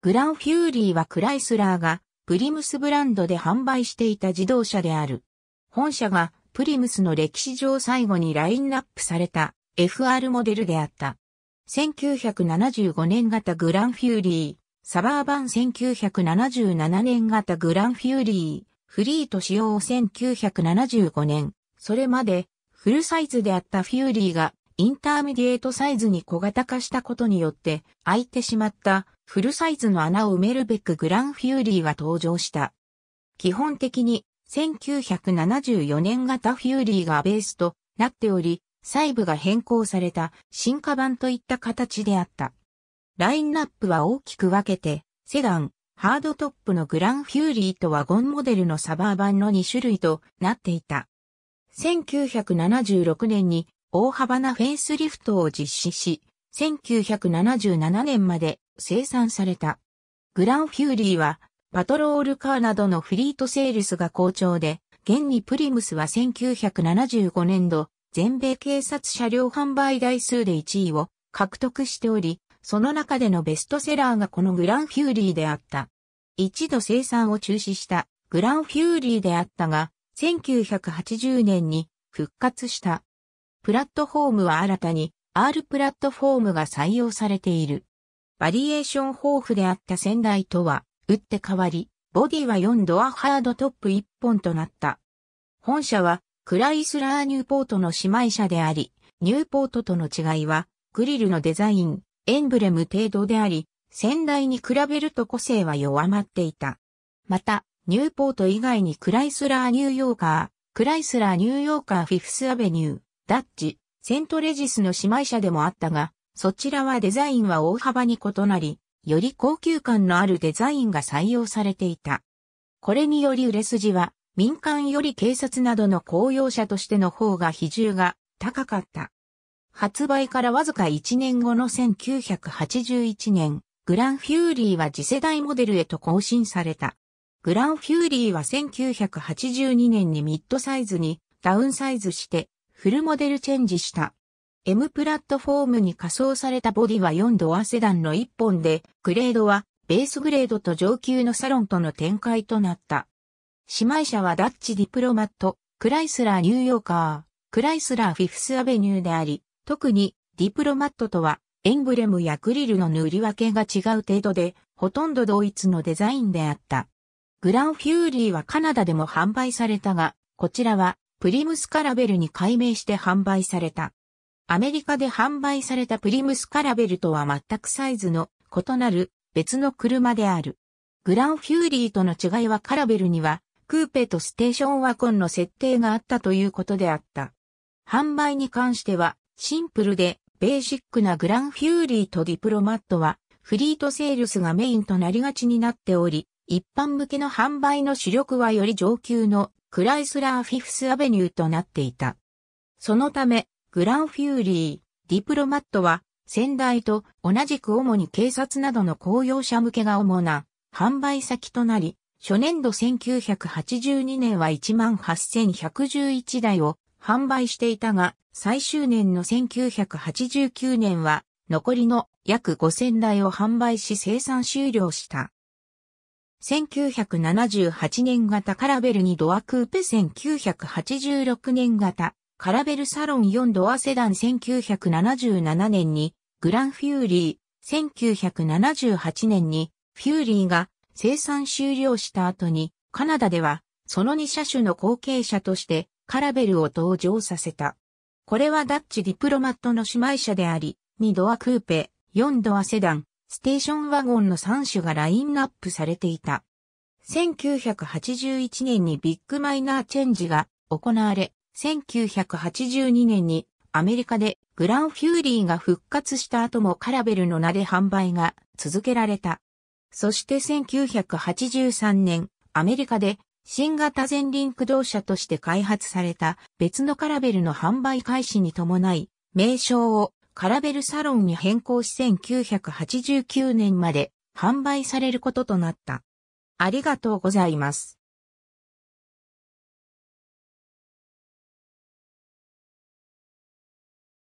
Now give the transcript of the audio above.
グランフューリーはクライスラーがプリムスブランドで販売していた自動車である。本社がプリムスの歴史上最後にラインナップされた FR モデルであった。1975年型グランフューリー、サバーバン1977年型グランフューリー、フリート使用1975年、それまでフルサイズであったフューリーがインターミディエートサイズに小型化したことによって空いてしまったフルサイズの穴を埋めるべくグランフューリーが登場した。基本的に1974年型フューリーがベースとなっており、細部が変更された進化版といった形であった。ラインナップは大きく分けて、セダン、ハードトップのグランフューリーとワゴンモデルのサバー版の2種類となっていた。1976年に大幅なフェイスリフトを実施し、1977年まで生産された。グランフューリーは、パトロールカーなどのフリートセールスが好調で、現にプリムスは1975年度、全米警察車両販売台数で1位を獲得しており、その中でのベストセラーがこのグランフューリーであった。一度生産を中止したグランフューリーであったが、1980年に復活した。プラットフォームは新たに R プラットフォームが採用されている。バリエーション豊富であった仙台とは、打って変わり、ボディは4ドアハードトップ1本となった。本社は、クライスラーニューポートの姉妹社であり、ニューポートとの違いは、グリルのデザイン、エンブレム程度であり、仙台に比べると個性は弱まっていた。また、ニューポート以外にクライスラーニューヨーカー、クライスラーニューヨーカーフィフスアベニュー、ダッチ、セントレジスの姉妹社でもあったが、そちらはデザインは大幅に異なり、より高級感のあるデザインが採用されていた。これにより売れ筋は民間より警察などの公用車としての方が比重が高かった。発売からわずか1年後の1981年、グランフューリーは次世代モデルへと更新された。グランフューリーは1982年にミッドサイズにダウンサイズしてフルモデルチェンジした。M プラットフォームに仮想されたボディは4ドアセダンの1本で、グレードはベースグレードと上級のサロンとの展開となった。姉妹車はダッチディプロマット、クライスラーニューヨーカー、クライスラーフィフスアベニューであり、特にディプロマットとはエンブレムやグリルの塗り分けが違う程度で、ほとんど同一のデザインであった。グランフューリーはカナダでも販売されたが、こちらはプリムスカラベルに改名して販売された。アメリカで販売されたプリムスカラベルとは全くサイズの異なる別の車である。グランフューリーとの違いはカラベルにはクーペとステーションワコンの設定があったということであった。販売に関してはシンプルでベーシックなグランフューリーとディプロマットはフリートセールスがメインとなりがちになっており、一般向けの販売の主力はより上級のクライスラーフィフスアベニューとなっていた。そのため、グランフューリー、ディプロマットは、先代と同じく主に警察などの公用車向けが主な販売先となり、初年度1982年は18,111台を販売していたが、最終年の1989年は残りの約5000台を販売し生産終了した。1978年型カラベルにドアクーペ1986年型カラベルサロン4ドアセダン1977年にグランフューリー、1978年にフューリーが生産終了した後にカナダではその2車種の後継者としてカラベルを登場させた。これはダッチディプロマットの姉妹車であり、2ドアクーペ、4ドアセダン、ステーションワゴンの3種がラインナップされていた。1981年にビッグマイナーチェンジが行われ、1982年にアメリカでグランフューリーが復活した後もカラベルの名で販売が続けられた。そして1983年、アメリカで新型前輪駆動車として開発された別のカラベルの販売開始に伴い、名称をカラベルサロンに変更し1989年まで販売されることとなった。ありがとうございます。